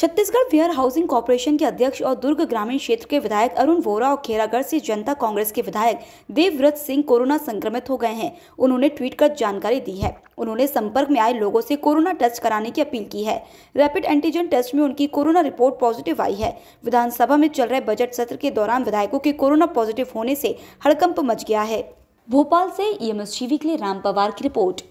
Chhattisgarh where housing corporation के अध्यक्ष और दुर्ग ग्रामीण क्षेत्र के विधायक अरुण वोरा और खेरागढ़ से जनता कांग्रेस के विधायक देवव्रत सिंह कोरोना संक्रमित हो गए हैं उन्होंने ट्वीट कर जानकारी दी है उन्होंने संपर्क में आए लोगों से कोरोना टेस्ट कराने की अपील की है रैपिड एंटीजन टेस्ट में उनकी कोरोना रिपोर्ट पॉजिटिव आई है विधानसभा में चल रहे बजट सत्र के दौरान विधायकों के कोरोना पॉजिटिव होने से हड़कंप मच गया है भोपाल से ई एम के लिए राम पवार की रिपोर्ट